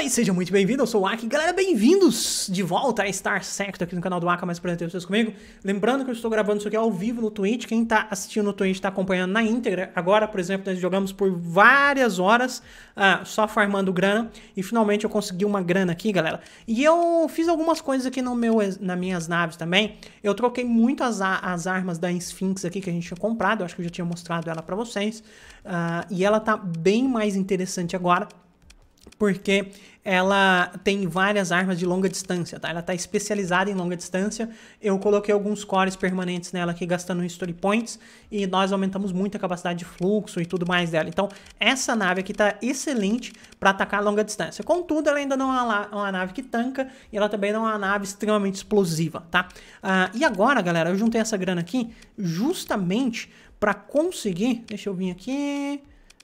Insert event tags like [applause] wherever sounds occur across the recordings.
Olá e seja muito bem-vindo, eu sou o Aki. Galera, bem-vindos de volta a Star Sector aqui no canal do Aki, mais prazer vocês comigo. Lembrando que eu estou gravando isso aqui ao vivo no Twitch, quem está assistindo no Twitch está acompanhando na íntegra. Agora, por exemplo, nós jogamos por várias horas ah, só farmando grana e finalmente eu consegui uma grana aqui, galera. E eu fiz algumas coisas aqui no meu, nas minhas naves também. Eu troquei muito as, as armas da Sphinx aqui que a gente tinha comprado, eu acho que eu já tinha mostrado ela para vocês. Ah, e ela tá bem mais interessante agora porque ela tem várias armas de longa distância, tá? Ela está especializada em longa distância. Eu coloquei alguns cores permanentes nela aqui, gastando story points, e nós aumentamos muito a capacidade de fluxo e tudo mais dela. Então, essa nave aqui está excelente para atacar a longa distância. Contudo, ela ainda não é uma, nave que tanca, e ela também não é uma nave extremamente explosiva, tá? Ah, e agora, galera, eu juntei essa grana aqui justamente para conseguir... Deixa eu vir aqui...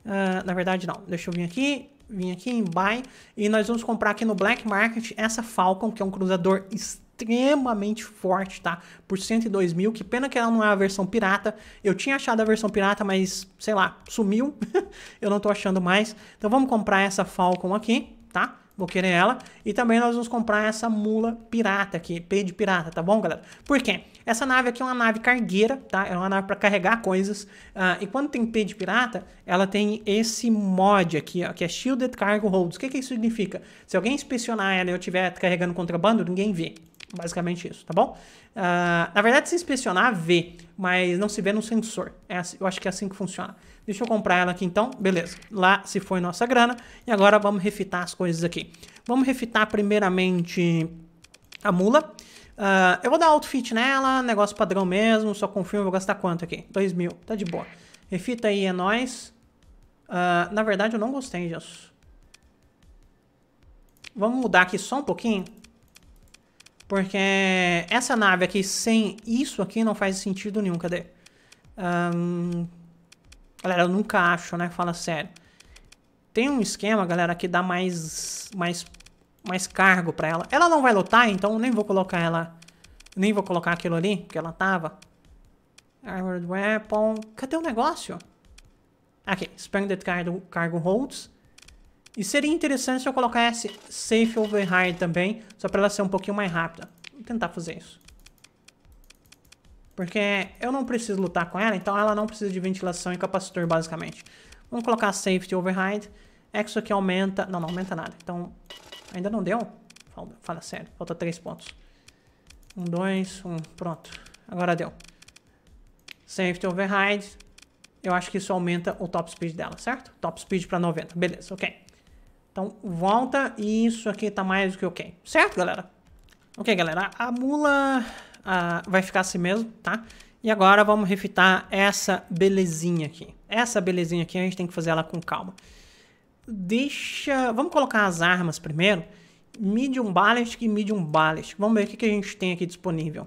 Ah, na verdade, não. Deixa eu vir aqui vir aqui em buy e nós vamos comprar aqui no black market essa Falcon, que é um cruzador extremamente forte, tá? Por 102 mil, que pena que ela não é a versão pirata. Eu tinha achado a versão pirata, mas, sei lá, sumiu. [laughs] eu não tô achando mais. Então vamos comprar essa Falcon aqui, tá? Vou querer ela. E também nós vamos comprar essa mula pirata aqui, P de pirata, tá bom, galera? Por quê? Essa nave aqui é uma nave cargueira, tá? É uma nave para carregar coisas. Uh, e quando tem P de pirata, ela tem esse mod aqui, ó, que é Shielded Cargo Holds. O que, que isso significa? Se alguém inspecionar ela e eu estiver carregando contrabando, ninguém vê. Basicamente isso, tá bom? Uh, na verdade, se inspecionar, vê, mas não se vê no sensor. É assim, eu acho que é assim que funciona. Deixa eu comprar ela aqui então. Beleza. Lá se foi nossa grana. E agora vamos refitar as coisas aqui. Vamos refitar primeiramente a mula. Uh, eu vou dar outfit nela, negócio padrão mesmo, só confirmo, vou gastar quanto aqui? 2 mil, tá de boa. Refita aí, é nóis. Uh, na verdade, eu não gostei disso. Vamos mudar aqui só um pouquinho. Porque essa nave aqui sem isso aqui não faz sentido nenhum. Cadê? Um, Galera, eu nunca acho, né? Fala sério. Tem um esquema, galera, que dá mais, mais, mais cargo pra ela. Ela não vai lotar, então nem vou colocar ela... Nem vou colocar aquilo ali, que ela tava. Armored Weapon... Cadê o negócio? Aqui, Expanded Cargo, cargo Holds. E seria interessante se eu colocar esse Safe Override também, só pra ela ser um pouquinho mais rápida. Vou tentar fazer isso. Porque eu não preciso lutar com ela, então ela não precisa de ventilação e capacitor, basicamente. Vamos colocar Safety Override. É que isso aqui aumenta... Não, não aumenta nada. Então, ainda não deu? Fala, fala sério, falta três pontos. um dois um pronto. Agora deu. Safety Override. Eu acho que isso aumenta o top speed dela, certo? Top speed para 90. Beleza, ok. Então, volta e isso aqui tá mais do que ok. Certo, galera? Ok, galera. A mula... Ah, vai ficar assim mesmo, tá? E agora vamos refitar essa belezinha aqui. Essa belezinha aqui a gente tem que fazer ela com calma. Deixa... Vamos colocar as armas primeiro. Medium Ballast e Medium Ballast. Vamos ver o que, que a gente tem aqui disponível.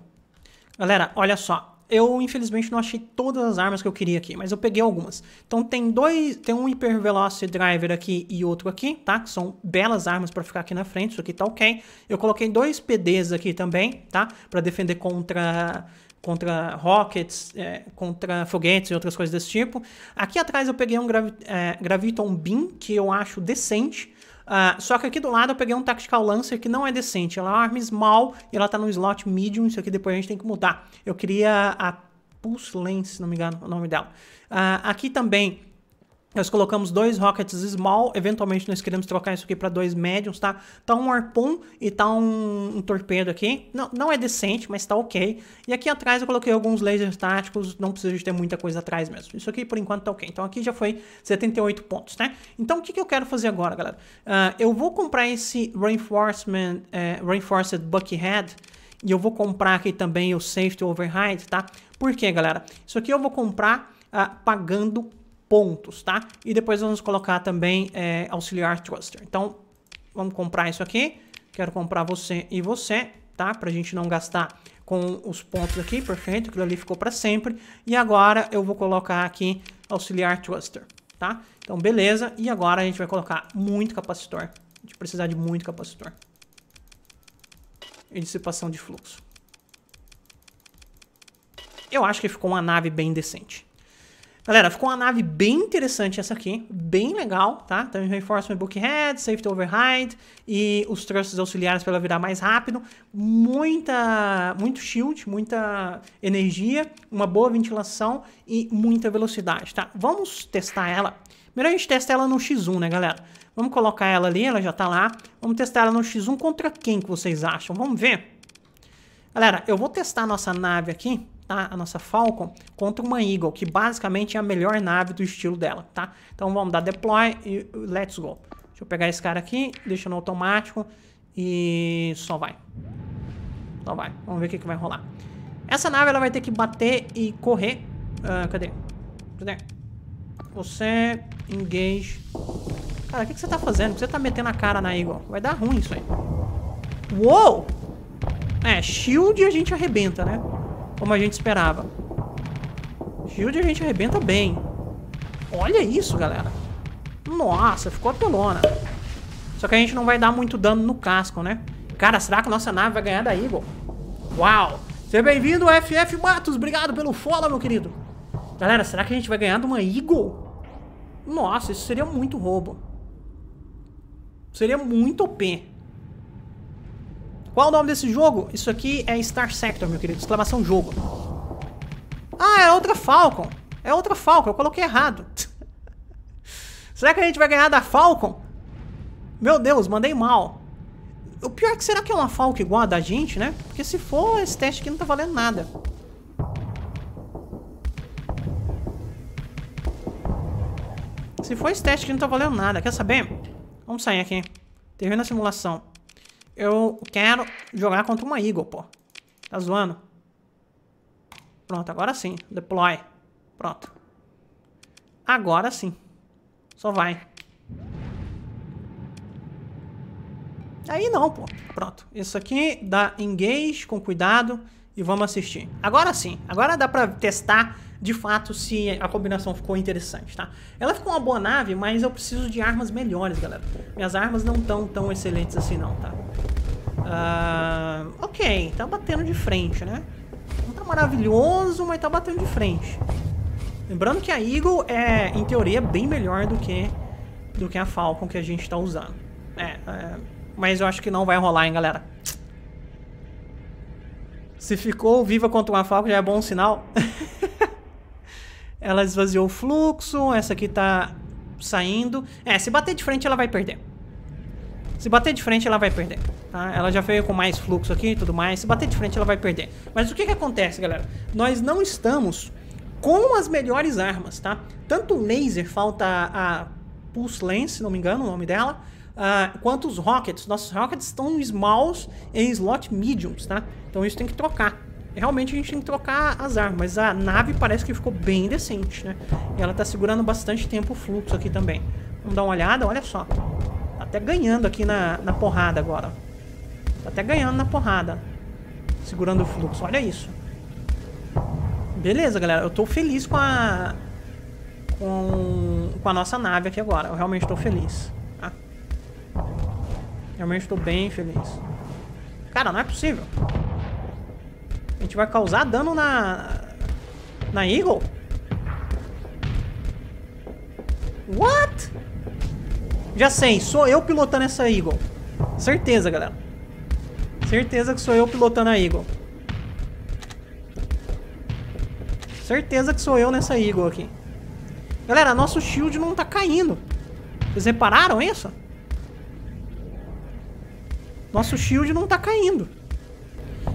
Galera, olha só. Eu, infelizmente, não achei todas as armas que eu queria aqui, mas eu peguei algumas. Então tem dois, tem um Velocity driver aqui e outro aqui, tá? Que são belas armas para ficar aqui na frente, isso aqui tá ok. Eu coloquei dois PDs aqui também, tá? Para defender contra contra rockets, é, contra foguetes e outras coisas desse tipo. Aqui atrás eu peguei um gravi é, Graviton Beam, que eu acho decente. Uh, só que aqui do lado eu peguei um Tactical Lancer que não é decente. Ela é uma arma small e ela tá no slot medium. Isso aqui depois a gente tem que mudar. Eu queria a Pulse Lens, se não me engano é o nome dela. Uh, aqui também nós colocamos dois rockets small, eventualmente nós queremos trocar isso aqui para dois médiums, tá? Tá um harpoon e tá um, um, torpedo aqui. Não, não é decente, mas tá ok. E aqui atrás eu coloquei alguns lasers táticos, não precisa de ter muita coisa atrás mesmo. Isso aqui por enquanto tá ok. Então aqui já foi 78 pontos, né? Então o que, que eu quero fazer agora, galera? Uh, eu vou comprar esse reinforcement, uh, Reinforced Buckhead e eu vou comprar aqui também o Safety Override, tá? Por quê, galera? Isso aqui eu vou comprar uh, pagando pontos, tá? E depois vamos colocar também é, auxiliar thruster. Então, vamos comprar isso aqui. Quero comprar você e você, tá? Pra gente não gastar com os pontos aqui, perfeito. Aquilo ali ficou para sempre. E agora eu vou colocar aqui auxiliar thruster, tá? Então, beleza. E agora a gente vai colocar muito capacitor. A gente precisar de muito capacitor. E dissipação de fluxo. Eu acho que ficou uma nave bem decente. Galera, ficou uma nave bem interessante essa aqui, bem legal, tá? Tem então, Reinforcement Bookhead, Safety Override e os trusses auxiliares para ela virar mais rápido. Muita, muito shield, muita energia, uma boa ventilação e muita velocidade, tá? Vamos testar ela. Primeiro a gente testa ela no X1, né, galera? Vamos colocar ela ali, ela já tá lá. Vamos testar ela no X1 contra quem que vocês acham? Vamos ver. Galera, eu vou testar a nossa nave aqui tá? A nossa Falcon contra uma Eagle, que basicamente é a melhor nave do estilo dela, tá? Então vamos dar deploy e let's go. Deixa eu pegar esse cara aqui, deixa no automático e só vai. Só vai. Vamos ver o que, que vai rolar. Essa nave ela vai ter que bater e correr. Uh, cadê? Cadê? Você engage. Cara, o que, que você tá fazendo? que você tá metendo a cara na Eagle? Vai dar ruim isso aí. Uou! É, shield a gente arrebenta, né? como a gente esperava. Shield a gente arrebenta bem. Olha isso, galera. Nossa, ficou atolona. Só que a gente não vai dar muito dano no casco, né? Cara, será que a nossa nave vai ganhar da Eagle? Uau! Seja bem-vindo, FF Matos. Obrigado pelo follow, meu querido. Galera, será que a gente vai ganhar de uma Eagle? Nossa, isso seria muito roubo. Seria muito OP. Qual o nome desse jogo? Isso aqui é Star Sector, meu querido. Exclamação jogo. Ah, é outra Falcon. É outra Falcon, eu coloquei errado. [laughs] será que a gente vai ganhar da Falcon? Meu Deus, mandei mal. O pior é que será que é uma Falcon igual a da gente, né? Porque se for, esse teste aqui não tá valendo nada. Se for esse teste aqui não tá valendo nada, quer saber? Vamos sair aqui. Termina a simulação. Eu quero jogar contra uma Eagle, pô. Tá zoando? Pronto, agora sim. Deploy. Pronto. Agora sim. Só vai. Aí não, pô. Pronto. Isso aqui dá engage com cuidado e vamos assistir. Agora sim. Agora dá pra testar de fato se a combinação ficou interessante, tá? Ela ficou uma boa nave, mas eu preciso de armas melhores, galera. Minhas armas não estão tão excelentes assim não, tá? Uh, ok, tá batendo de frente, né? Não tá maravilhoso, mas tá batendo de frente. Lembrando que a Eagle é, em teoria, bem melhor do que, do que a Falcon que a gente tá usando. É, é mas eu acho que não vai rolar, hein, galera. Se ficou viva contra uma Falcon já é bom sinal. [laughs] Ela esvaziou o fluxo, essa aqui tá saindo. É, se bater de frente ela vai perder. Se bater de frente ela vai perder, tá? Ela já veio com mais fluxo aqui e tudo mais. Se bater de frente ela vai perder. Mas o que que acontece, galera? Nós não estamos com as melhores armas, tá? Tanto o laser, falta a, Pulse Lens, se não me engano o nome dela, uh, quanto os rockets. Nossos rockets estão smalls e slot mediums, tá? Então isso tem que trocar. Realmente a gente tem que trocar as armas, mas a nave parece que ficou bem decente, né? E ela tá segurando bastante tempo o fluxo aqui também. Vamos dar uma olhada, olha só. Tá até ganhando aqui na, na porrada agora. Tá até ganhando na porrada. Segurando o fluxo, olha isso. Beleza, galera. Eu tô feliz com a... Com, com a nossa nave aqui agora. Eu realmente tô feliz. Tá? Realmente tô bem feliz. Cara, não é possível. A gente vai causar dano na... Na Eagle? What? Já sei, sou eu pilotando essa Eagle. Certeza, galera. Certeza que sou eu pilotando a Eagle. Certeza que sou eu nessa Eagle aqui. Galera, nosso shield não tá caindo. Vocês repararam isso? Nosso shield não tá caindo.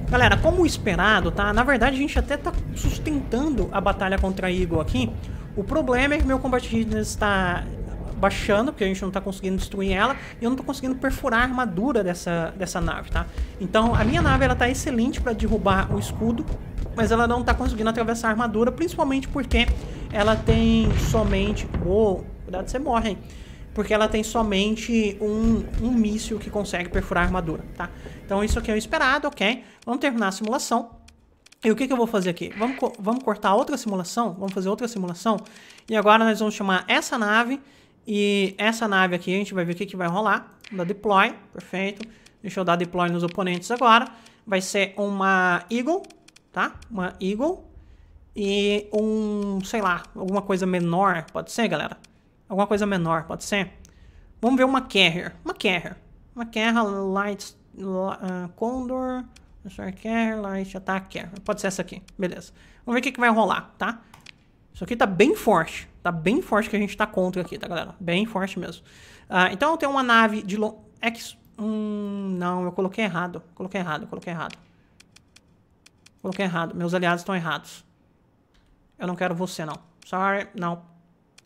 Galera, como esperado, tá? Na verdade, a gente até tá sustentando a batalha contra a Eagle aqui. O problema é que meu combate está baixando, porque a gente não tá conseguindo destruir ela, e eu não tô conseguindo perfurar a armadura dessa, dessa nave, tá? Então, a minha nave, ela tá excelente para derrubar o escudo, mas ela não tá conseguindo atravessar a armadura, principalmente porque ela tem somente... Uou, cuidado, você morre, hein? porque ela tem somente um, um míssil que consegue perfurar a armadura, tá? Então isso aqui é o esperado, ok? Vamos terminar a simulação. E o que, que eu vou fazer aqui? Vamos, vamos cortar outra simulação, vamos fazer outra simulação. E agora nós vamos chamar essa nave, e essa nave aqui a gente vai ver o que, que vai rolar. dar deploy, perfeito. Deixa eu dar deploy nos oponentes agora. Vai ser uma Eagle, tá? Uma Eagle. E um, sei lá, alguma coisa menor, pode ser, galera? Alguma coisa menor, pode ser? Vamos ver uma carrier. Uma carrier. Uma carrier light uh, condor. Carrier, light attack carrier. Pode ser essa aqui. Beleza. Vamos ver o que, que vai rolar, tá? Isso aqui tá bem forte. Tá bem forte que a gente tá contra aqui, tá, galera? Bem forte mesmo. Uh, então eu tenho uma nave de long... X... Hum, não, eu coloquei errado. Coloquei errado, coloquei errado. Coloquei errado. Meus aliados estão errados. Eu não quero você, não. Sorry, não.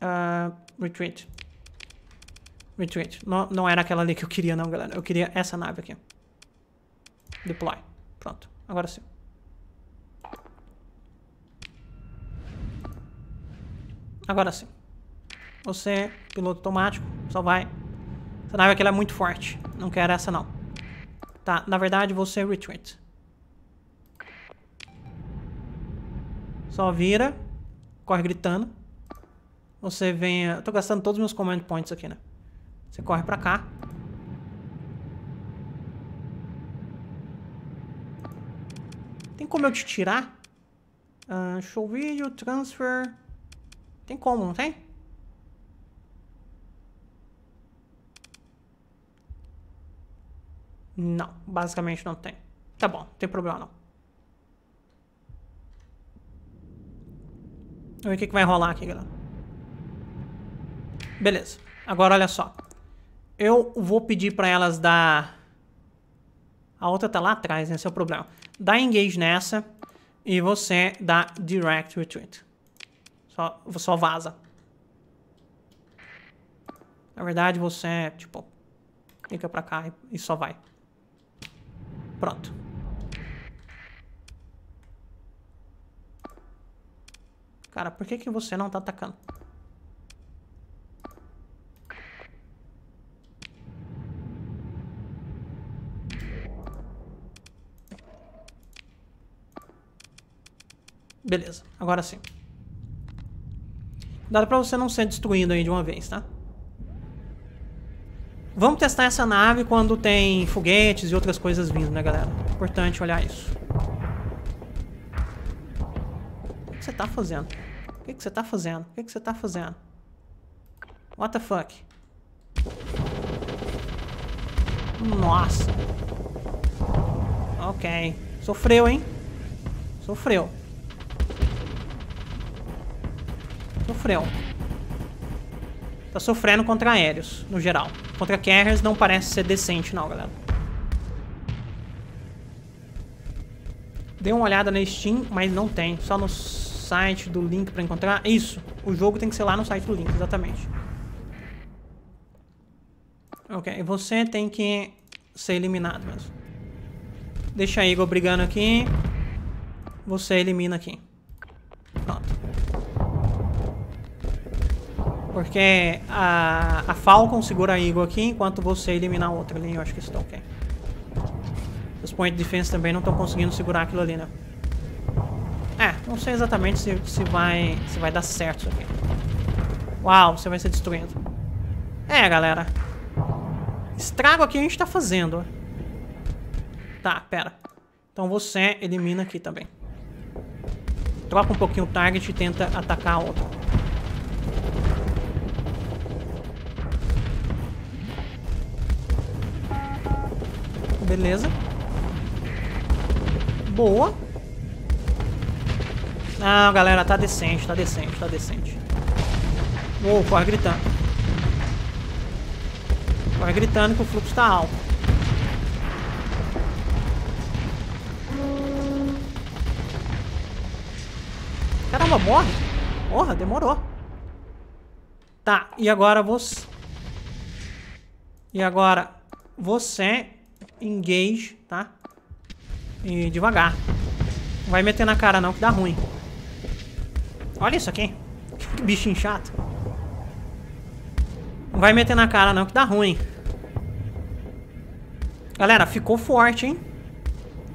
Uh, Retreat. Retreat. Não, não era aquela ali que eu queria não, galera. Eu queria essa nave aqui. Deploy. Pronto. Agora sim. Agora sim. Você, piloto automático, só vai... Essa nave aqui é muito forte. Não quero essa não. Tá, na verdade você retreat. Só vira. Corre gritando. Você vem... Eu tô gastando todos os meus command points aqui, né? Você corre pra cá. Tem como eu te tirar? Uh, show vídeo, transfer... Tem como, não tem? Não, basicamente não tem. Tá bom, não tem problema não. Vamos ver o que, que vai rolar aqui, galera. Beleza. Agora olha só. Eu vou pedir para elas dar... A outra tá lá atrás, né? Esse é o problema. Dá engage nessa e você dá direct retreat. Só, só vaza. Na verdade, você, tipo, clica pra cá e só vai. Pronto. Cara, por que, que você não tá atacando? Beleza, agora sim. Cuidado pra você não ser destruído aí de uma vez, tá? Vamos testar essa nave quando tem foguetes e outras coisas vindo, né, galera? Importante olhar isso. O que você tá fazendo? O que você tá fazendo? O que você tá fazendo? What the fuck? Nossa. Ok. Sofreu, hein? Sofreu. Sofreu. Tá sofrendo contra aéreos, no geral. Contra carriers não parece ser decente não, galera. Dei uma olhada na Steam, mas não tem. Só no site do link pra encontrar. É isso, o jogo tem que ser lá no site do link, exatamente. Ok, você tem que ser eliminado mesmo. Deixa a Igor brigando aqui. Você elimina aqui. Pronto. Porque a, a Falcon segura a Eagle aqui enquanto você eliminar outra ali. Eu acho que isso tá ok. Os point defense também não estão conseguindo segurar aquilo ali, né? É, não sei exatamente se, se, vai, se vai dar certo isso aqui. Uau, você vai ser destruído. É, galera. Estrago aqui a gente tá fazendo. Tá, pera. Então você elimina aqui também. Troca um pouquinho o target e tenta atacar a outra. Beleza. Boa. Não, galera, tá decente, tá decente, tá decente. Uou, corre gritando. Corre gritando que o fluxo tá alto. Caramba, morre. Porra, demorou. Tá, e agora você... E agora você engage, tá? E devagar. Não vai meter na cara não, que dá ruim. Olha isso aqui. [laughs] Que bichinho chato. Não vai meter na cara não, que dá ruim. Galera, ficou forte, hein?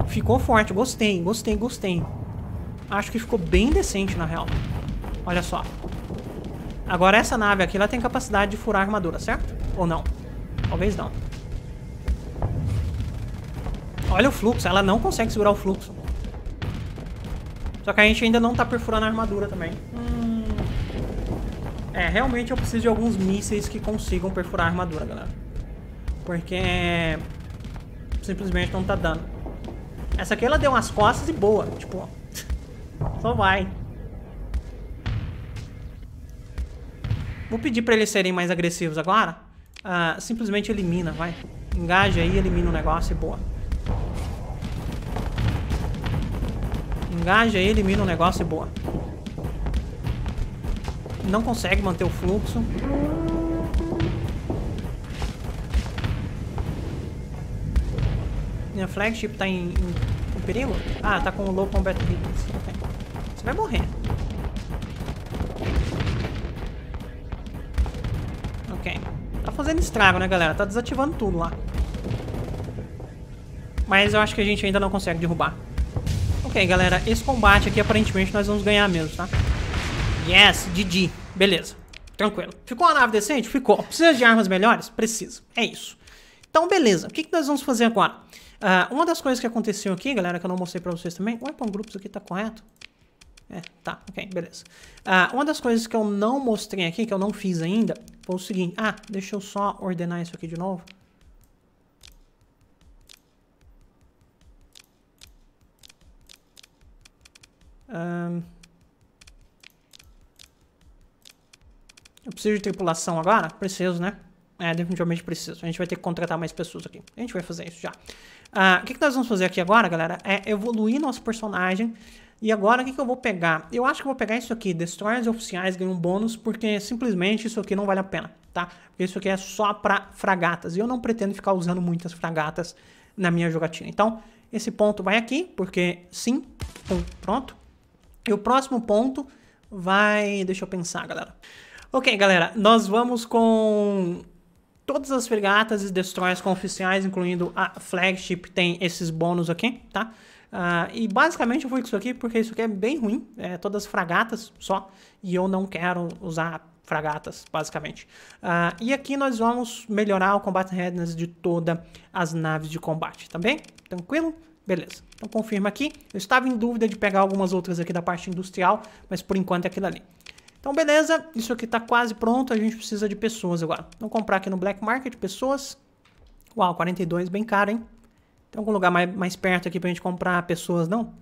Ficou forte. Gostei, gostei, gostei. Acho que ficou bem decente, na real. Olha só. Agora, essa nave aqui, ela tem capacidade de furar armadura, certo? Ou não? Talvez não. Olha o fluxo, ela não consegue segurar o fluxo. Só que a gente ainda não tá perfurando a armadura também. Hum... É, realmente eu preciso de alguns mísseis que consigam perfurar a armadura, galera. Porque... Simplesmente não tá dando. Essa aqui ela deu umas costas e boa. Tipo, [laughs] só vai. Vou pedir pra eles serem mais agressivos agora. Ah, simplesmente elimina, vai. Engaja aí, elimina o negócio e boa. Engaja, elimina um negócio e boa. Não consegue manter o fluxo. Minha flagship tá em, em, em perigo? Ah, tá com o low combat hits. Okay. Você vai morrer. Ok. Tá fazendo estrago, né, galera? Tá desativando tudo lá. Mas eu acho que a gente ainda não consegue derrubar. Ok, galera, esse combate aqui aparentemente nós vamos ganhar mesmo, tá? Yes, Didi. Beleza, tranquilo. Ficou uma nave decente? Ficou. Precisa de armas melhores? Precisa. É isso. Então, beleza. O que, que nós vamos fazer agora? Uh, uma das coisas que aconteceu aqui, galera, que eu não mostrei pra vocês também... O Weapon Groups aqui tá correto? É, tá, ok, beleza. Uh, uma das coisas que eu não mostrei aqui, que eu não fiz ainda, foi o seguinte... Ah, deixa eu só ordenar isso aqui de novo. Eu preciso de tripulação agora? Preciso, né? É, definitivamente preciso. A gente vai ter que contratar mais pessoas aqui. A gente vai fazer isso já. Ah, o que, que nós vamos fazer aqui agora, galera? É evoluir nosso personagem. E agora, o que, que eu vou pegar? Eu acho que eu vou pegar isso aqui. Destroyers oficiais ganham um bônus, porque simplesmente isso aqui não vale a pena, tá? Porque isso aqui é só pra fragatas. E eu não pretendo ficar usando muitas fragatas na minha jogatina. Então, esse ponto vai aqui, porque sim. Pum, pronto. E o próximo ponto vai. Deixa eu pensar, galera. Ok, galera, nós vamos com todas as fregatas e destroyers com oficiais, incluindo a flagship, tem esses bônus aqui, tá? Uh, e basicamente eu fui com isso aqui porque isso aqui é bem ruim, é todas fragatas só, e eu não quero usar fragatas, basicamente. Uh, e aqui nós vamos melhorar o combate readiness de todas as naves de combate, tá bem? Tranquilo? Beleza. Então confirma aqui. Eu estava em dúvida de pegar algumas outras aqui da parte industrial, mas por enquanto é aquilo ali. Então beleza, isso aqui está quase pronto, a gente precisa de pessoas agora. Vamos comprar aqui no Black Market, pessoas. Uau, 42, bem caro, hein? Tem algum lugar mais, mais perto aqui para a gente comprar pessoas, não?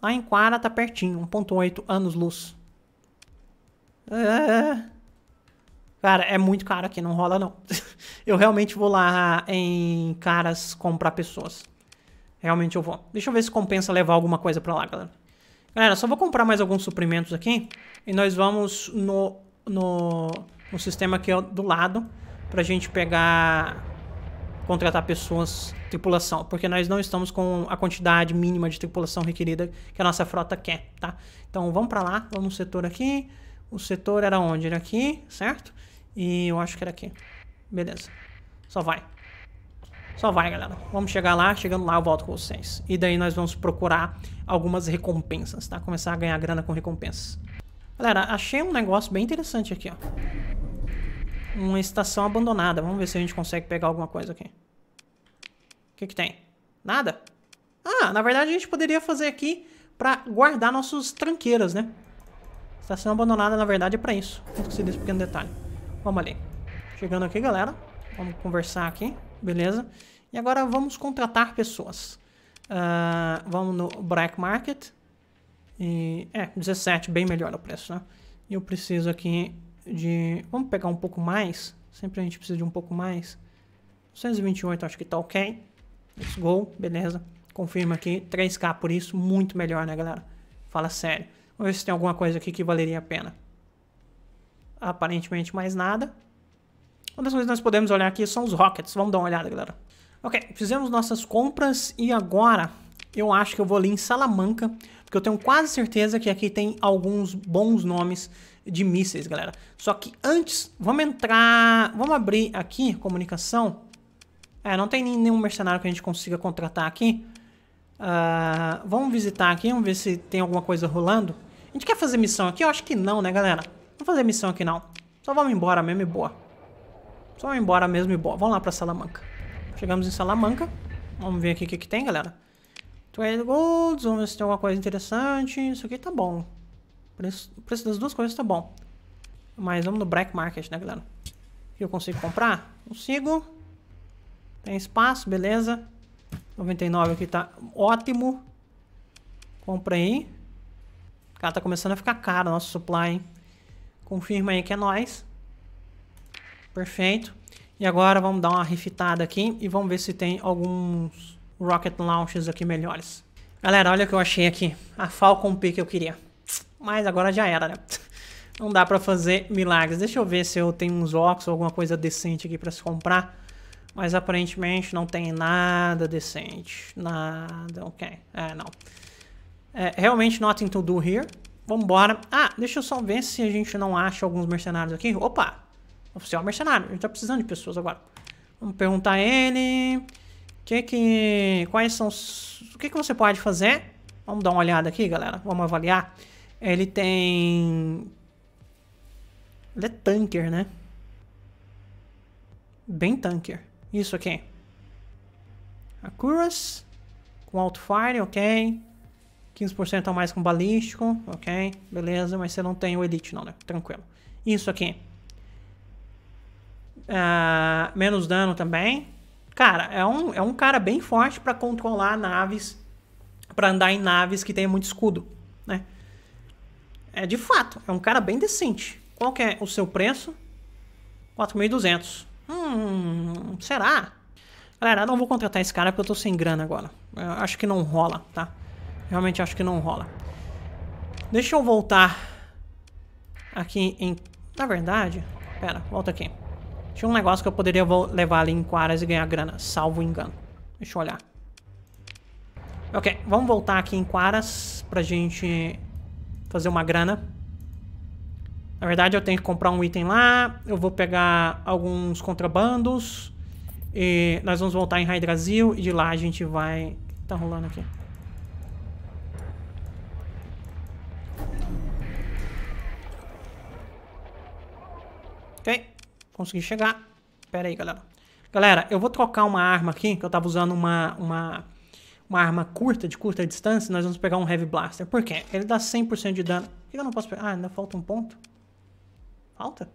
Lá em Quara tá pertinho, 1.8 anos-luz. É... Cara, é muito caro aqui, não rola não. [laughs] Eu realmente vou lá em Caras comprar pessoas. Realmente eu vou. Deixa eu ver se compensa levar alguma coisa pra lá, galera. Galera, só vou comprar mais alguns suprimentos aqui. E nós vamos no, no, no sistema aqui do lado. Pra gente pegar... Contratar pessoas, tripulação. Porque nós não estamos com a quantidade mínima de tripulação requerida que a nossa frota quer, tá? Então vamos pra lá. Vamos no setor aqui. O setor era onde? Era aqui, certo? E eu acho que era aqui. Beleza. Só vai. Só vai, galera. Vamos chegar lá, chegando lá eu volto com vocês. E daí nós vamos procurar algumas recompensas, tá? Começar a ganhar grana com recompensas. Galera, achei um negócio bem interessante aqui, ó. Uma estação abandonada. Vamos ver se a gente consegue pegar alguma coisa aqui. O que que tem? Nada? Ah, na verdade a gente poderia fazer aqui pra guardar nossos tranqueiras, né? Estação abandonada, na verdade, é pra isso. Esqueci desse pequeno detalhe. Vamos ali. Chegando aqui, galera. Vamos conversar aqui beleza? E agora vamos contratar pessoas. Uh, vamos no Black Market. E, é, 17, bem melhor o preço, né? Eu preciso aqui de... Vamos pegar um pouco mais. Sempre a gente precisa de um pouco mais. 228 acho que tá ok. Let's go, beleza. Confirma aqui, 3k por isso, muito melhor, né, galera? Fala sério. Vamos ver se tem alguma coisa aqui que valeria a pena. Aparentemente mais nada. Uma das coisas que nós podemos olhar aqui são os rockets. Vamos dar uma olhada, galera. Ok, fizemos nossas compras e agora eu acho que eu vou ali em Salamanca, porque eu tenho quase certeza que aqui tem alguns bons nomes de mísseis, galera. Só que antes, vamos entrar, vamos abrir aqui comunicação. É, não tem nenhum mercenário que a gente consiga contratar aqui. Uh, vamos visitar aqui, vamos ver se tem alguma coisa rolando. A gente quer fazer missão aqui? Eu acho que não, né, galera? Não fazer missão aqui, não. Só vamos embora mesmo e boa. Só embora mesmo e bora. Vamos lá pra Salamanca. Chegamos em Salamanca. Vamos ver aqui o que, que tem, galera. 12 então, é golds, vamos ver se tem alguma coisa interessante. Isso aqui tá bom. O preço, preço das duas coisas tá bom. Mas vamos no black market, né, galera? Aqui que eu consigo comprar? Consigo. Tem espaço, beleza. 99 aqui tá ótimo. Compra aí. Cara, tá começando a ficar caro nosso supply, hein? Confirma aí que é nós. Perfeito. E agora vamos dar uma refitada aqui e vamos ver se tem alguns rocket launches aqui melhores. Galera, olha o que eu achei aqui. A Falcon P que eu queria. Mas agora já era, né? [laughs] Não dá pra fazer milagres. Deixa eu ver se eu tenho uns óculos ou alguma coisa decente aqui pra se comprar. Mas aparentemente não tem nada decente. Nada, ok. É, não. É, realmente nothing to do here. Vambora. Ah, deixa eu só ver se a gente não acha alguns mercenários aqui. Opa! Oficial mercenário. A gente tá precisando de pessoas agora. Vamos perguntar a ele. Que que, quais são. O que, que você pode fazer? Vamos dar uma olhada aqui, galera. Vamos avaliar. Ele tem. Ele é tanker, né? Bem tanker. Isso aqui. Acuras. Com fire, ok. 15% a mais com balístico, ok. Beleza, mas você não tem o Elite, não, né? Tranquilo. Isso aqui. Uh, menos dano também. Cara, é um, é um cara bem forte para controlar naves, para andar em naves que tem muito escudo, né? É de fato, é um cara bem decente. Qual que é o seu preço? 4.200. Hum, será? Galera, não vou contratar esse cara porque eu tô sem grana agora. Eu acho que não rola, tá? Realmente acho que não rola. Deixa eu voltar aqui em... Na verdade... Pera, volta aqui. Tinha um negócio que eu poderia levar ali em Quaras e ganhar grana, salvo engano. Deixa eu olhar. Ok, vamos voltar aqui em Quaras pra gente fazer uma grana. Na verdade, eu tenho que comprar um item lá, eu vou pegar alguns contrabandos, e nós vamos voltar em Hydrasil, e de lá a gente vai... O que tá rolando aqui? Consegui chegar. Pera aí, galera. Galera, eu vou trocar uma arma aqui, que eu tava usando uma, uma, uma arma curta, de curta distância. Nós vamos pegar um Heavy Blaster. Por quê? Ele dá 100% de dano. Por que eu não posso pegar? Ah, ainda falta um ponto. Falta?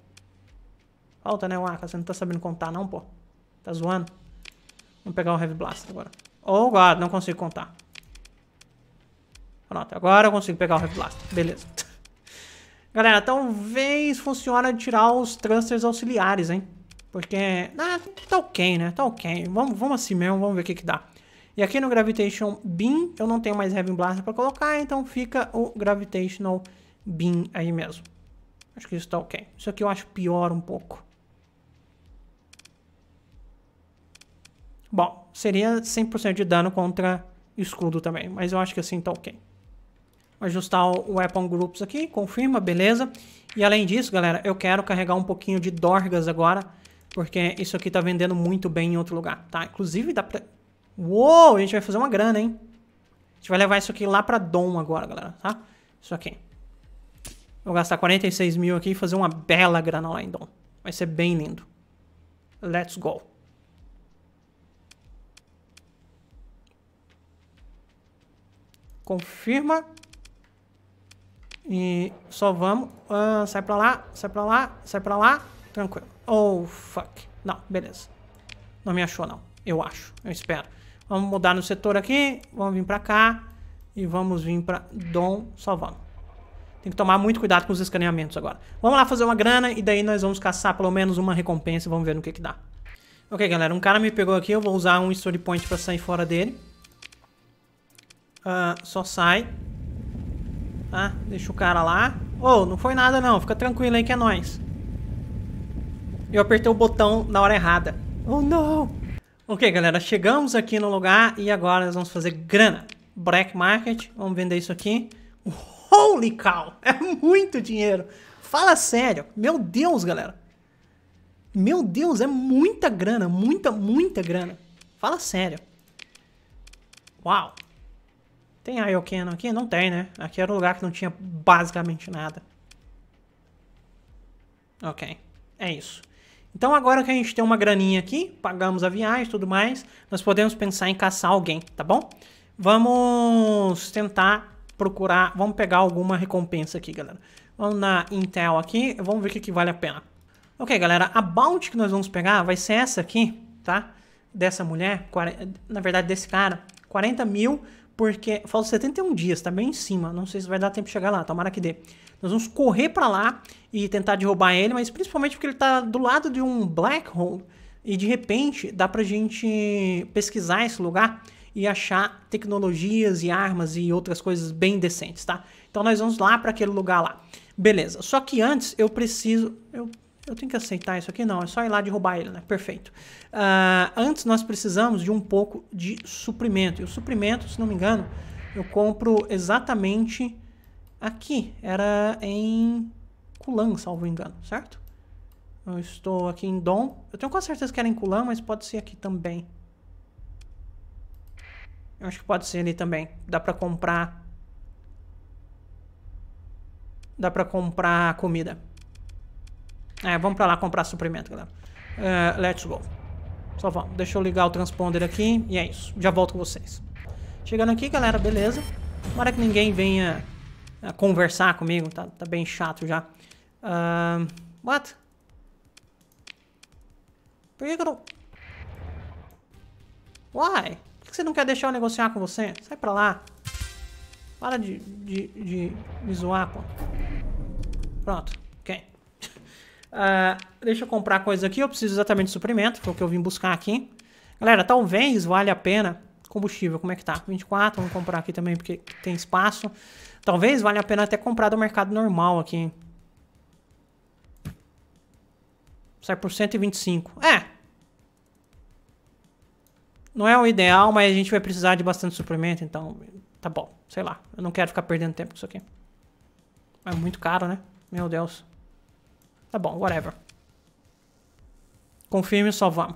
Falta, né, Waka? Você não tá sabendo contar não, pô. Tá zoando? Vamos pegar um Heavy Blaster agora. Oh, God, não consigo contar. Pronto, agora eu consigo pegar o Heavy Blaster. Beleza. Galera, talvez funcione tirar os thrusters auxiliares, hein? Porque, ah, tá ok, né? Tá ok. Vamos, vamos assim mesmo, vamos ver o que que dá. E aqui no Gravitation Beam, eu não tenho mais Heaven Blaster pra colocar, então fica o Gravitational Beam aí mesmo. Acho que isso tá ok. Isso aqui eu acho pior um pouco. Bom, seria 100% de dano contra escudo também, mas eu acho que assim tá ok ajustar o Weapon Groups aqui, confirma, beleza. E além disso, galera, eu quero carregar um pouquinho de Dorgas agora, porque isso aqui tá vendendo muito bem em outro lugar, tá? Inclusive dá pra... Uou, a gente vai fazer uma grana, hein? A gente vai levar isso aqui lá pra Dom agora, galera, tá? Isso aqui. Vou gastar 46 mil aqui e fazer uma bela grana lá em Dom. Vai ser bem lindo. Let's go. Confirma. E só vamos. Ah, sai pra lá, sai pra lá, sai pra lá. Tranquilo. Oh, fuck. Não, beleza. Não me achou, não. Eu acho. Eu espero. Vamos mudar no setor aqui. Vamos vir pra cá. E vamos vir pra Dom. Só vamos. Tem que tomar muito cuidado com os escaneamentos agora. Vamos lá fazer uma grana e daí nós vamos caçar pelo menos uma recompensa e vamos ver no que que dá. Ok, galera. Um cara me pegou aqui. Eu vou usar um story point pra sair fora dele. Uh, só sai. Tá? Deixa o cara lá. Ô, oh, não foi nada não. Fica tranquilo aí que é nóis. Eu apertei o botão na hora errada. Oh, não! Ok, galera. Chegamos aqui no lugar e agora nós vamos fazer grana. Black Market. Vamos vender isso aqui. Holy cow! [laughs] É muito dinheiro! Fala sério! Meu Deus, galera! Meu Deus, é muita grana! Muita, muita grana! Fala sério! Uau! Tem Ayokeno aqui? Não tem, né? Aqui era um lugar que não tinha basicamente nada. Ok, é isso. Então agora que a gente tem uma graninha aqui, pagamos a viagem e tudo mais, nós podemos pensar em caçar alguém, tá bom? Vamos tentar procurar, vamos pegar alguma recompensa aqui, galera. Vamos na Intel aqui, vamos ver o que, que vale a pena. Ok, galera, a bounty que nós vamos pegar vai ser essa aqui, tá? Dessa mulher, na verdade desse cara, 40 mil porque falta 71 dias, tá bem em cima. Não sei se vai dar tempo de chegar lá, tomara que dê. Nós vamos correr para lá e tentar derrubar ele, mas principalmente porque ele tá do lado de um black hole. E de repente dá pra gente pesquisar esse lugar e achar tecnologias e armas e outras coisas bem decentes, tá? Então nós vamos lá para aquele lugar lá. Beleza, só que antes eu preciso. Eu eu tenho que aceitar isso aqui? Não, é só ir lá derrubar ele, né? Perfeito. Uh, antes nós precisamos de um pouco de suprimento. E o suprimento, se não me engano, eu compro exatamente aqui. Era em Culan, salvo engano, certo? Eu estou aqui em Dom. Eu tenho quase certeza que era em Culan, mas pode ser aqui também. Eu acho que pode ser ali também. Dá pra comprar... Dá pra comprar comida. É, vamos pra lá comprar suprimento, galera. É, let's go. Só vamos. Deixa eu ligar o transponder aqui. E é isso. Já volto com vocês. Chegando aqui, galera. Beleza. Tomara que ninguém venha é, conversar comigo. Tá, tá bem chato já. Uh, what? Por que, que eu não... Why? Por que você não quer deixar eu negociar com você? Sai pra lá. Para de, de, de me zoar, pô. Pronto. Uh, deixa eu comprar coisa aqui, eu preciso exatamente de suprimento, foi o que eu vim buscar aqui. Galera, talvez valha a pena... Combustível, como é que tá? 24, vamos comprar aqui também porque tem espaço. Talvez valha a pena até comprar do mercado normal aqui. Sai por 125. É. Não é o ideal, mas a gente vai precisar de bastante suprimento, então tá bom. Sei lá, eu não quero ficar perdendo tempo com isso aqui. É muito caro, né? Meu Deus. Tá bom, whatever. Confirme, só vamos.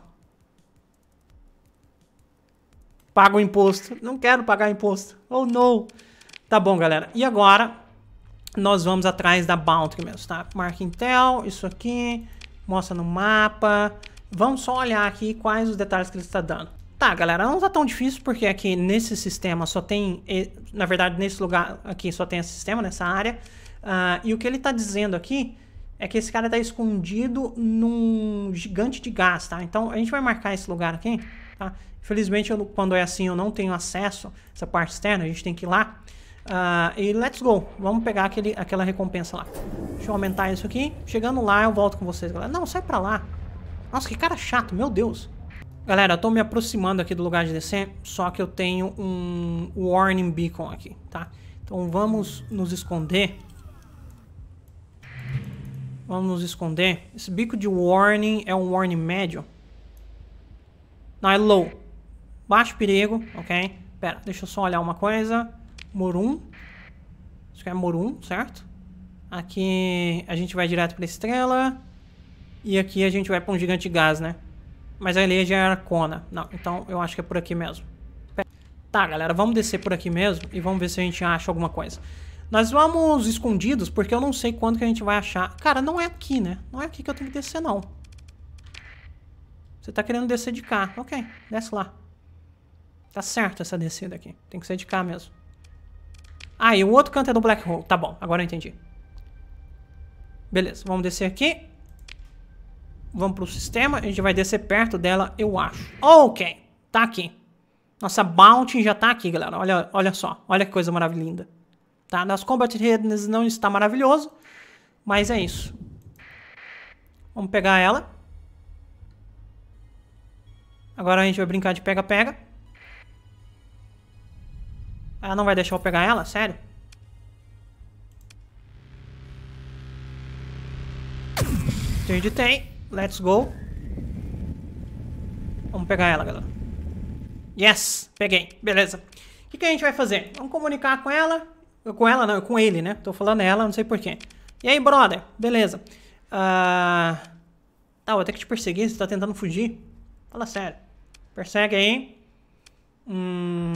Paga o imposto. Não quero pagar imposto. Oh, não. Tá bom, galera. E agora, nós vamos atrás da Bounty mesmo, tá? Marca Intel, isso aqui. Mostra no mapa. Vamos só olhar aqui quais os detalhes que ele está dando. Tá, galera, não está tão difícil porque aqui nesse sistema só tem... Na verdade, nesse lugar aqui só tem esse sistema, nessa área. Uh, e o que ele está dizendo aqui é que esse cara tá escondido num gigante de gás, tá? Então a gente vai marcar esse lugar aqui, tá? Infelizmente, eu, quando é assim, eu não tenho acesso a essa parte externa, a gente tem que ir lá. Uh, e let's go, vamos pegar aquele, aquela recompensa lá. Deixa eu aumentar isso aqui. Chegando lá, eu volto com vocês, galera. Não, sai pra lá. Nossa, que cara chato, meu Deus. Galera, eu tô me aproximando aqui do lugar de descer, só que eu tenho um warning beacon aqui, tá? Então vamos nos esconder Vamos nos esconder. Esse bico de warning é um warning médio. Não, é low. Baixo perigo, ok? Pera, deixa eu só olhar uma coisa. Morum. Isso aqui é Morum, certo? Aqui a gente vai direto pra estrela. E aqui a gente vai pra um gigante de gás, né? Mas ali já era é cona. Não, então eu acho que é por aqui mesmo. Pera. Tá, galera, vamos descer por aqui mesmo e vamos ver se a gente acha alguma coisa. Nós vamos escondidos porque eu não sei quando que a gente vai achar. Cara, não é aqui, né? Não é aqui que eu tenho que descer, não. Você tá querendo descer de cá. Ok, desce lá. Tá certo essa descida aqui. Tem que ser de cá mesmo. Ah, e o outro canto é do Black Hole. Tá bom, agora eu entendi. Beleza, vamos descer aqui. Vamos pro sistema. A gente vai descer perto dela, eu acho. Ok, tá aqui. Nossa bounty já tá aqui, galera. Olha, olha só. Olha que coisa maravilhosa. Tá? Nas Combat Redness não está maravilhoso, mas é isso. Vamos pegar ela. Agora a gente vai brincar de pega-pega. Ela não vai deixar eu pegar ela? Sério? tem Let's go. Vamos pegar ela, galera. Yes! Peguei. Beleza. O que, que a gente vai fazer? Vamos comunicar com ela. Com ela não, com ele, né? Tô falando ela, não sei porquê. E aí, brother? Beleza. Ah, ah vou até que te perseguir, você tá tentando fugir? Fala sério. Persegue aí. Hum...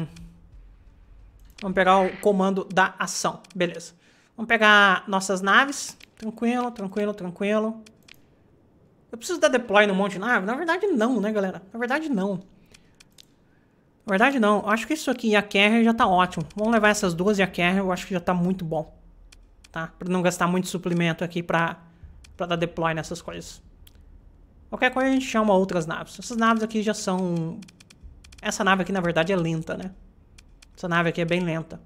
Vamos pegar o comando da ação. Beleza. Vamos pegar nossas naves. Tranquilo, tranquilo, tranquilo. Eu preciso dar deploy no monte de nave? Na verdade, não, né, galera? Na verdade, não. Verdade não, acho que isso aqui e a Kerr já tá ótimo. Vamos levar essas duas e a Kerr, eu acho que já tá muito bom. Tá? Pra não gastar muito suplemento aqui pra, pra dar deploy nessas coisas. Qualquer coisa a gente chama outras naves. Essas naves aqui já são... Essa nave aqui na verdade é lenta, né? Essa nave aqui é bem lenta.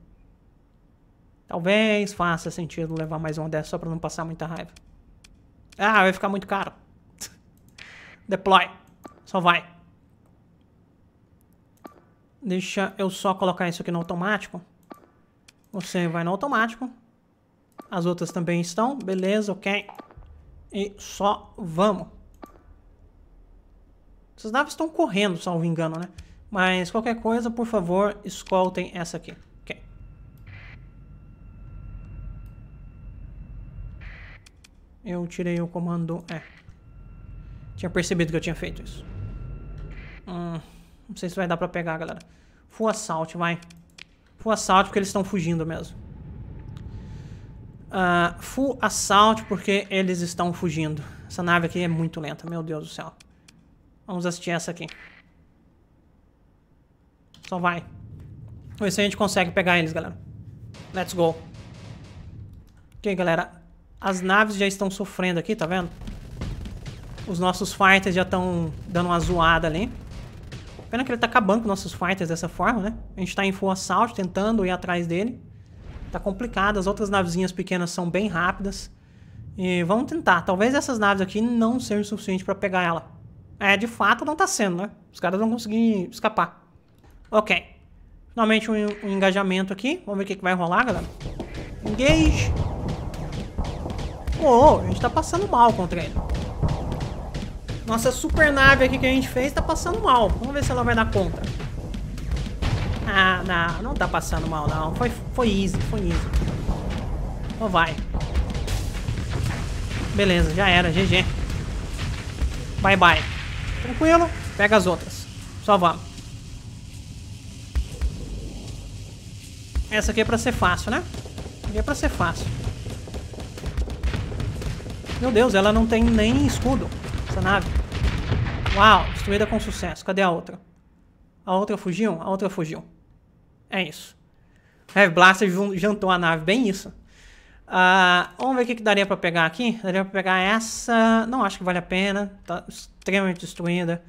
Talvez faça sentido levar mais uma dessa só pra não passar muita raiva. Ah, vai ficar muito caro. [laughs] deploy. Só vai. Deixa eu só colocar isso aqui no automático. Você vai no automático. As outras também estão. Beleza, ok. E só vamos. Essas naves estão correndo, salvo engano, né? Mas qualquer coisa, por favor, escoltem essa aqui. Ok. Eu tirei o comando... É. Tinha percebido que eu tinha feito isso. Hum... Não sei se vai dar pra pegar, galera. Full assalto, vai. Full assalto porque eles estão fugindo mesmo. Uh, full assalto porque eles estão fugindo. Essa nave aqui é muito lenta, meu Deus do céu. Vamos assistir essa aqui. Só vai. Vamos ver se a gente consegue pegar eles, galera. Let's go. Ok, galera. As naves já estão sofrendo aqui, tá vendo? Os nossos fighters já estão dando uma zoada ali. Pena que ele tá acabando com nossos fighters dessa forma, né? A gente tá em full assalto, tentando ir atrás dele. Tá complicado, as outras navezinhas pequenas são bem rápidas. E vamos tentar. Talvez essas naves aqui não sejam suficientes pra pegar ela. É, de fato não tá sendo, né? Os caras vão conseguir escapar. Ok. Finalmente um, um engajamento aqui. Vamos ver o que, que vai rolar, galera. Engage! Oh, a gente tá passando mal contra ele. Nossa super nave aqui que a gente fez tá passando mal. Vamos ver se ela vai dar conta. Ah, não, não tá passando mal não. Foi, foi easy, foi easy. Então vai. Beleza, já era, GG. Bye bye. Tranquilo, pega as outras. Só vamos. Essa aqui é pra ser fácil, né? Aqui é pra ser fácil. Meu Deus, ela não tem nem escudo, essa nave. Uau, destruída com sucesso. Cadê a outra? A outra fugiu? A outra fugiu. É isso. Heavy Blaster jantou a nave, bem isso. Uh, vamos ver o que, que daria pra pegar aqui. Daria pra pegar essa. Não acho que vale a pena. Tá extremamente destruída.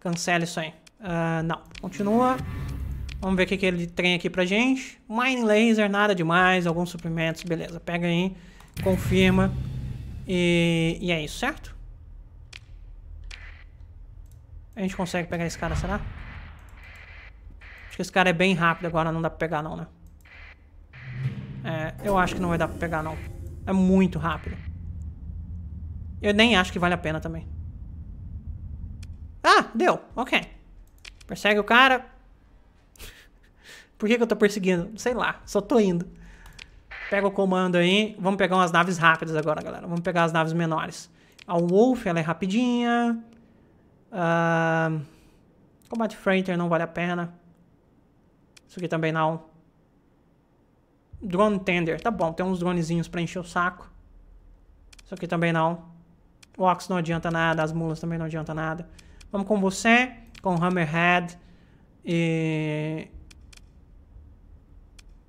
Cancela isso aí. Uh, não. Continua. Vamos ver o que, que ele tem aqui pra gente. Mining laser, nada demais. Alguns suprimentos, beleza. Pega aí. Confirma. E, e é isso, certo? A gente consegue pegar esse cara, será? Acho que esse cara é bem rápido agora, não dá pra pegar não, né? É, eu acho que não vai dar pra pegar não. É muito rápido. Eu nem acho que vale a pena também. Ah, deu. Ok. Persegue o cara. Por que, que eu tô perseguindo? Sei lá, só tô indo. Pega o comando aí. Vamos pegar umas naves rápidas agora, galera. Vamos pegar as naves menores. A Wolf, ela é rapidinha. Uh, Combat Freighter não vale a pena. Isso aqui também não. Drone Tender, tá bom, tem uns dronezinhos pra encher o saco. Isso aqui também não. O Ox não adianta nada, as mulas também não adianta nada. Vamos com você, com Hammerhead e...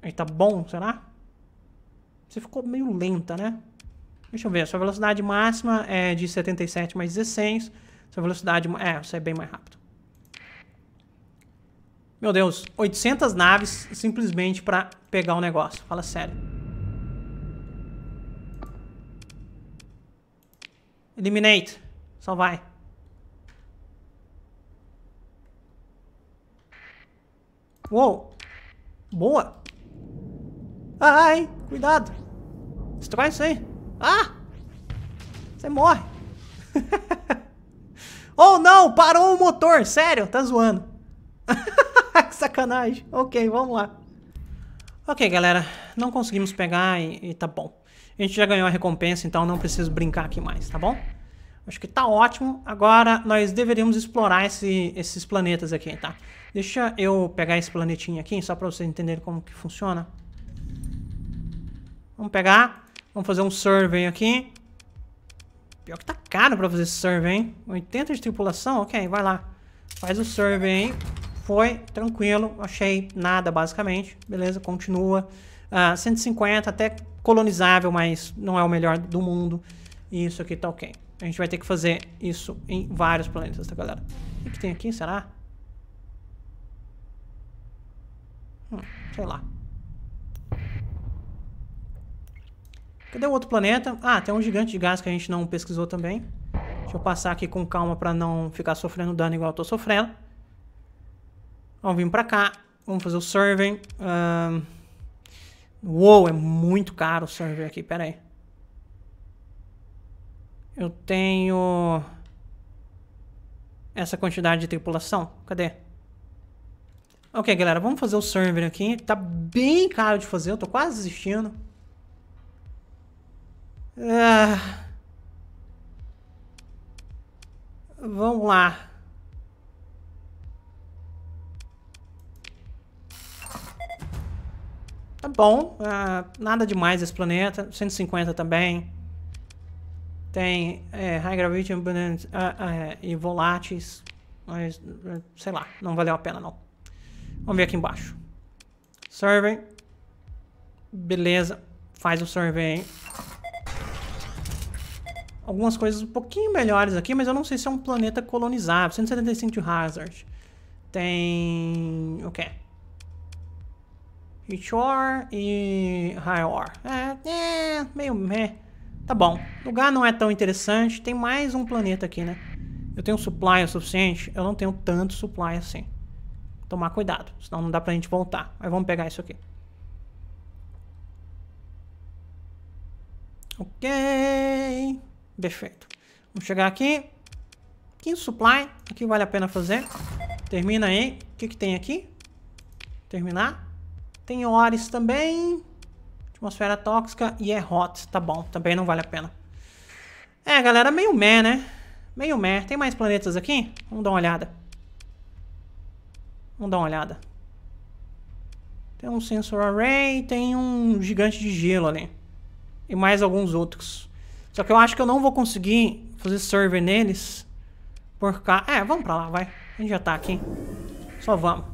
Aí tá bom, será? Você ficou meio lenta, né? Deixa eu ver, sua velocidade máxima é de 77 mais 16... Sua velocidade é, você é bem mais rápido. Meu Deus, 800 naves simplesmente pra pegar um negócio. Fala sério. Eliminate. Só vai. Uou. Boa. Ai, cuidado. Destrói isso aí. Ah! Você morre. [laughs] Ou oh, não, parou o motor, sério, tá zoando. que [laughs] sacanagem. Ok, vamos lá. Ok, galera, não conseguimos pegar e, e tá bom. A gente já ganhou a recompensa, então não preciso brincar aqui mais, tá bom? Acho que tá ótimo. Agora nós deveríamos explorar esse, esses planetas aqui, tá? Deixa eu pegar esse planetinho aqui, só pra vocês entenderem como que funciona. Vamos pegar. Vamos fazer um survey aqui. Pior que tá caro pra fazer esse serve, hein? 80 de tripulação? Ok, vai lá. Faz o serve, hein? Foi, tranquilo. Achei nada, basicamente. Beleza, continua. Uh, ah, 150 até colonizável, mas não é o melhor do mundo. E isso aqui tá ok. A gente vai ter que fazer isso em vários planetas, tá, galera? O que tem aqui, será? Hum, sei lá. Cadê o outro planeta? Ah, tem um gigante de gás que a gente não pesquisou também. Deixa eu passar aqui com calma pra não ficar sofrendo dano igual eu tô sofrendo. Vamos vir pra cá. Vamos fazer o survey. Um... Uou, é muito caro o survey aqui, pera aí. Eu tenho... Essa quantidade de tripulação. Cadê? Ok, galera, vamos fazer o server aqui. Tá bem caro de fazer, eu tô quase desistindo. Ah. Vamos lá. Tá bom. Ah, nada demais esse planeta. 150 também. Tem é, High Gravity ah, ah, é, e Voláteis. Mas, é, sei lá, não valeu a pena não. Vamos ver aqui embaixo. Survey. Beleza. Faz o survey algumas coisas um pouquinho melhores aqui, mas eu não sei se é um planeta colonizável. 175 de Hazard. Tem... o okay. Hitchor e Hyor. É, é, meio meh. Tá bom. O lugar não é tão interessante. Tem mais um planeta aqui, né? Eu tenho supply o suficiente? Eu não tenho tanto supply assim. Tomar cuidado, senão não dá pra gente voltar. Mas vamos pegar isso aqui. Ok. Perfeito. Vamos chegar aqui. Aqui em supply. Aqui vale a pena fazer. Termina aí. O que, que tem aqui? Terminar. Tem Ores também. Atmosfera tóxica e é hot. Tá bom. Também não vale a pena. É, galera, meio meh, né? Meio meh. Tem mais planetas aqui? Vamos dar uma olhada. Vamos dar uma olhada. Tem um sensor array, tem um gigante de gelo ali. E mais alguns outros. Só que eu acho que eu não vou conseguir fazer server neles. Por cá. É, vamos pra lá, vai. A gente já tá aqui. Só vamos.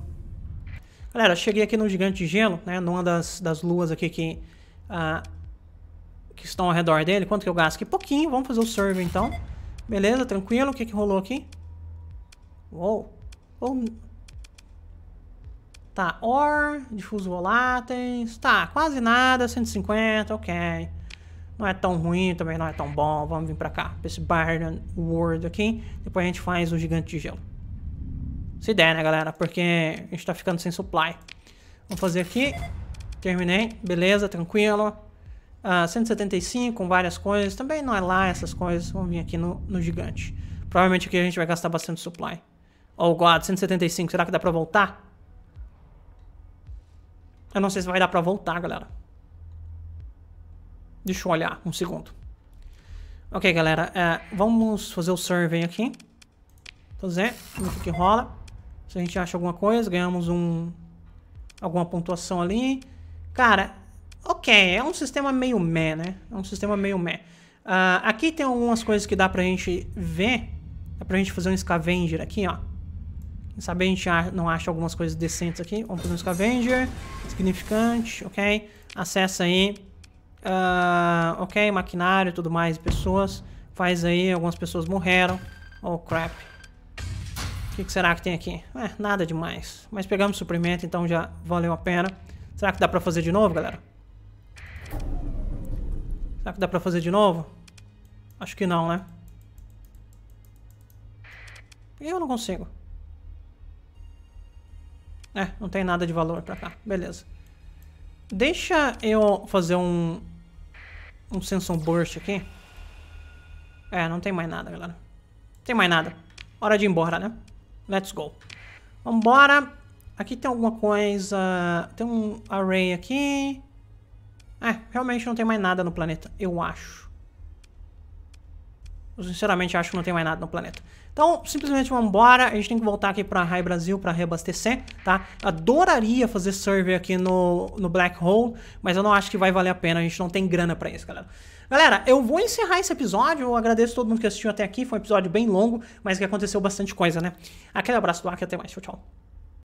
Galera, cheguei aqui no Gigante de Gelo, né? Numa das, das luas aqui que, uh, que estão ao redor dele. Quanto que eu gasto aqui? Pouquinho. Vamos fazer o server então. Beleza, tranquilo. O que que rolou aqui? Uou. Uou. Tá, or, difuso voláteis. Tá, quase nada. 150, ok não é tão ruim, também não é tão bom, vamos vir pra cá, pra esse Barren World aqui, depois a gente faz o Gigante de Gelo. Se der, né, galera, porque a gente tá ficando sem supply. Vamos fazer aqui, terminei, beleza, tranquilo. Uh, ah, 175 com várias coisas, também não é lá essas coisas, vamos vir aqui no, no Gigante. Provavelmente aqui a gente vai gastar bastante supply. Oh god, 175, será que dá pra voltar? Eu não sei se vai dar pra voltar, galera. Deixa eu olhar um segundo. Ok, galera. É, vamos fazer o survey aqui. fazer vamos ver o é que rola. Se a gente acha alguma coisa, ganhamos um... Alguma pontuação ali. Cara, ok. É um sistema meio meh, né? É um sistema meio meh. Uh, aqui tem algumas coisas que dá pra gente ver. Dá pra gente fazer um scavenger aqui, ó. Quem sabe a gente não acha algumas coisas decentes aqui. Vamos fazer um scavenger. Significante, ok. Acessa aí Uh, ok, maquinário e tudo mais, pessoas. Faz aí, algumas pessoas morreram. Oh, crap. O que, que, será que tem aqui? É, nada demais. Mas pegamos suprimento, então já valeu a pena. Será que dá pra fazer de novo, galera? Será que dá pra fazer de novo? Acho que não, né? Eu não consigo. É, não tem nada de valor pra cá. Beleza. Deixa eu fazer um... Um Sensor Burst aqui. É, não tem mais nada, galera. Não tem mais nada. Hora de ir embora, né? Let's go. Vambora. Aqui tem alguma coisa... Tem um array aqui. É, realmente não tem mais nada no planeta, eu acho. Eu sinceramente acho que não tem mais nada no planeta. Então, simplesmente vamos embora. A gente tem que voltar aqui para High Brasil para reabastecer, tá? Adoraria fazer survey aqui no, no Black Hole, mas eu não acho que vai valer a pena. A gente não tem grana para isso, galera. Galera, eu vou encerrar esse episódio. Eu agradeço todo mundo que assistiu até aqui. Foi um episódio bem longo, mas que aconteceu bastante coisa, né? Aquele abraço do Aki, até mais. Tchau, tchau.